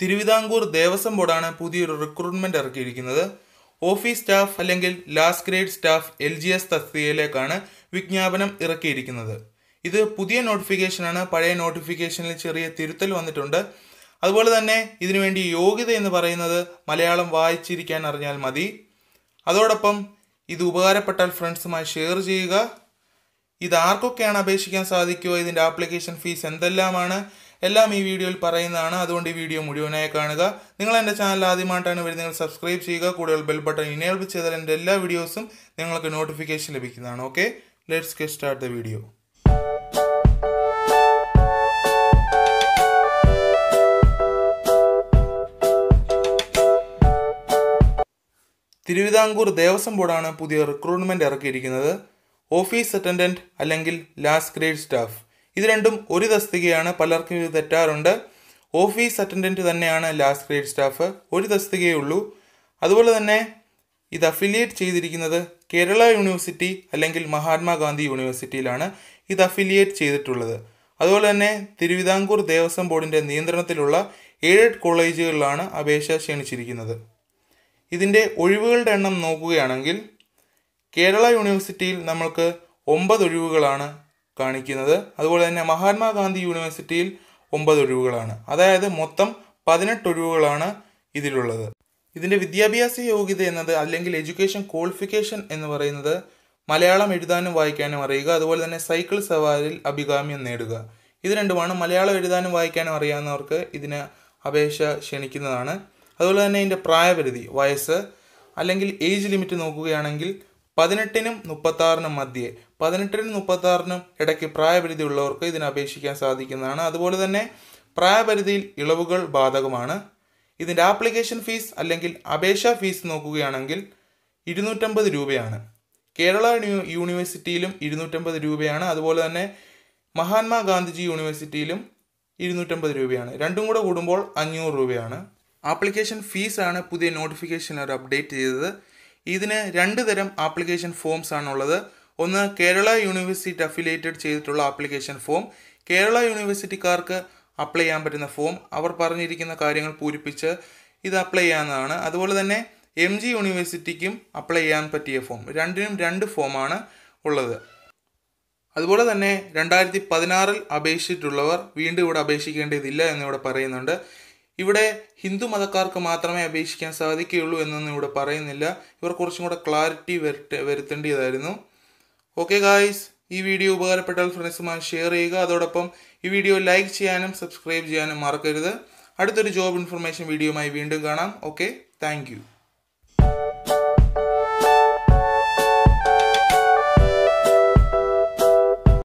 തിരുവിതാംകൂർ ദേവസ്വം ബോർഡാണ് പുതിയൊരു റിക്രൂട്ട്മെന്റ് ഇറക്കിയിരിക്കുന്നത് ഓഫീസ് സ്റ്റാഫ് അല്ലെങ്കിൽ last grade staff L G S തസ്തികയിലേക്കാണ് വിജ്ഞാപനം ഇറക്കിയിരിക്കുന്നത് ഇത് പുതിയ നോട്ടിഫിക്കേഷനാണ് പഴയ നോട്ടിഫിക്കേഷനിൽ ചെറിയ തിരുത്തൽ വന്നിട്ടുണ്ട് അതുപോലെ തന്നെ ഇതിനുവേണ്ടി യോഗ്യത എന്ന് പറയുന്നത് മലയാളം വായിച്ചിരിക്കാൻ അറിഞ്ഞാൽ മതി അതോടൊപ്പം ഇത് ഉപകാരപ്പെട്ടാൽ ഫ്രണ്ട്സുമായി ഷെയർ ചെയ്യുക ഇത് ആർക്കൊക്കെയാണ് അപേക്ഷിക്കാൻ സാധിക്കുക ഇതിൻ്റെ ആപ്ലിക്കേഷൻ ഫീസ് എന്തെല്ലാമാണ് എല്ലാം ഈ വീഡിയോയിൽ പറയുന്നതാണ് അതുകൊണ്ട് ഈ വീഡിയോ മുഴുവനായി കാണുക നിങ്ങൾ എൻ്റെ ചാനൽ ആദ്യമായിട്ടാണ് വരുന്നത് സബ്സ്ക്രൈബ് ചെയ്യുക കൂടുതൽ ബെൽ ബട്ടൺ ഇനേബിൾ ചെയ്താൽ എൻ്റെ എല്ലാ വീഡിയോസും നിങ്ങൾക്ക് നോട്ടിഫിക്കേഷൻ ലഭിക്കുന്നതാണ് okay let's get start the video Travancore Devaswom ബോർഡാണ് പുതിയ റിക്രൂട്ട്മെൻറ്റ് ഇറക്കിയിരിക്കുന്നത് ഓഫീസ് അറ്റൻഡൻറ്റ് അല്ലെങ്കിൽ ലാസ്റ്റ് ഗ്രേഡ് സ്റ്റാഫ് ഇത് രണ്ടും ഒരു തസ്തികയാണ് പലർക്കും ഇത് തെറ്റാറുണ്ട് ഓഫീസ് അറ്റൻഡൻറ്റ് തന്നെയാണ് ലാസ്റ്റ് ഗ്രേഡ് സ്റ്റാഫ് ഒരു തസ്തികയേ ഉള്ളൂ അതുപോലെ തന്നെ ഇത് അഫിലിയേറ്റ് ചെയ്തിരിക്കുന്നത് കേരള യൂണിവേഴ്സിറ്റി അല്ലെങ്കിൽ മഹാത്മാഗാന്ധി യൂണിവേഴ്സിറ്റിയിലാണ് ഇത് അഫിലിയേറ്റ് ചെയ്തിട്ടുള്ളത് അതുപോലെ തന്നെ തിരുവിതാംകൂർ ദേവസ്വം ബോർഡിൻ്റെ നിയന്ത്രണത്തിലുള്ള ഏഴ് കോളേജുകളിലാണ് അപേക്ഷ ക്ഷണിച്ചിരിക്കുന്നത് ഇതിൻ്റെ ഒഴിവുകളുടെ എണ്ണം നോക്കുകയാണെങ്കിൽ കേരള യൂണിവേഴ്സിറ്റിയിൽ നമ്മൾക്ക് ഒമ്പത് ഒഴിവുകളാണ് കാണിക്കുന്നത് അതുപോലെ തന്നെ മഹാത്മാഗാന്ധി യൂണിവേഴ്സിറ്റിയിൽ ഒമ്പത് ഒഴിവുകളാണ് അതായത് മൊത്തം പതിനെട്ട് ഒഴിവുകളാണ് ഇതിലുള്ളത് ഇതിൻ്റെ വിദ്യാഭ്യാസ യോഗ്യത എന്നത് അല്ലെങ്കിൽ എഡ്യൂക്കേഷൻ ക്വാളിഫിക്കേഷൻ എന്ന് പറയുന്നത് മലയാളം എഴുതാനും വായിക്കാനും അറിയുക അതുപോലെ തന്നെ സൈക്കിൾ സവാരിൽ അഭികാമ്യം നേടുക ഇത് രണ്ടുമാണ് മലയാളം എഴുതാനും വായിക്കാനും അറിയാവുന്നവർക്ക് ഇതിന് അപേക്ഷ ക്ഷണിക്കുന്നതാണ് അതുപോലെ തന്നെ ഇതിൻ്റെ പ്രായപരിധി വയസ്സ് അല്ലെങ്കിൽ ഏജ് ലിമിറ്റ് നോക്കുകയാണെങ്കിൽ പതിനെട്ടിനും ആറിനും മധ്യേ പതിനെട്ടിനും ആറിനും ഇടയ്ക്ക് പ്രായപരിധി ഉള്ളവർക്ക് ഇതിന് അപേക്ഷിക്കാൻ സാധിക്കുന്നതാണ് അതുപോലെ തന്നെ പ്രായപരിധിയിൽ ഇളവുകൾ ബാധകമാണ് ഇതിൻ്റെ ആപ്ലിക്കേഷൻ ഫീസ് അല്ലെങ്കിൽ അപേക്ഷാ ഫീസ് നോക്കുകയാണെങ്കിൽ ഇരുന്നൂറ്റമ്പത് രൂപയാണ് കേരള യൂണിവേഴ്സിറ്റിയിലും ഇരുന്നൂറ്റമ്പത് രൂപയാണ് അതുപോലെ തന്നെ മഹാത്മാഗാന്ധിജി യൂണിവേഴ്സിറ്റിയിലും ഇരുന്നൂറ്റമ്പത് രൂപയാണ് രണ്ടും കൂടെ കൂടുമ്പോൾ അഞ്ഞൂറ് രൂപയാണ് ആപ്ലിക്കേഷൻ ഫീസാണ് പുതിയ നോട്ടിഫിക്കേഷൻ അവർ അപ്ഡേറ്റ് ചെയ്തത് ഇതിന് രണ്ട് തരം ആപ്ലിക്കേഷൻ ഫോംസ് ആണുള്ളത് ഒന്ന് കേരള യൂണിവേഴ്സിറ്റി അഫിലിയേറ്റഡ് ചെയ്തിട്ടുള്ള ആപ്ലിക്കേഷൻ ഫോം കേരള യൂണിവേഴ്സിറ്റിക്കാർക്ക് അപ്ലൈ ചെയ്യാൻ പറ്റുന്ന ഫോം അവർ പറഞ്ഞിരിക്കുന്ന കാര്യങ്ങൾ പൂരിപ്പിച്ച് ഇത് അപ്ലൈ ചെയ്യാവുന്നതാണ് അതുപോലെ തന്നെ എം ജി യൂണിവേഴ്സിറ്റിക്കും അപ്ലൈ ചെയ്യാൻ പറ്റിയ ഫോം രണ്ടിനും രണ്ട് ഫോമാണ് ഉള്ളത് അതുപോലെ തന്നെ രണ്ടായിരത്തി പതിനാറിൽ അപേക്ഷിച്ചിട്ടുള്ളവർ വീണ്ടും ഇവിടെ അപേക്ഷിക്കേണ്ടതില്ല എന്നിവിടെ പറയുന്നുണ്ട് ഇവിടെ ഹിന്ദു മതക്കാർക്ക് മാത്രമേ അപേക്ഷിക്കാൻ സാധിക്കുകയുള്ളൂ എന്നൊന്നും ഇവിടെ പറയുന്നില്ല ഇവർ കുറച്ചും കൂടെ ക്ലാരിറ്റി വരുത്ത വരുത്തേണ്ടിയതായിരുന്നു ഓക്കെ ഗായ്സ് ഈ വീഡിയോ ഉപകാരപ്പെട്ടാൽ ഫ്രണ്ട്സുമായി ഷെയർ ചെയ്യുക അതോടൊപ്പം ഈ വീഡിയോ ലൈക്ക് ചെയ്യാനും സബ്സ്ക്രൈബ് ചെയ്യാനും മറക്കരുത് അടുത്തൊരു ജോബ് ഇൻഫർമേഷൻ വീഡിയോയുമായി വീണ്ടും കാണാം ഓക്കെ താങ്ക്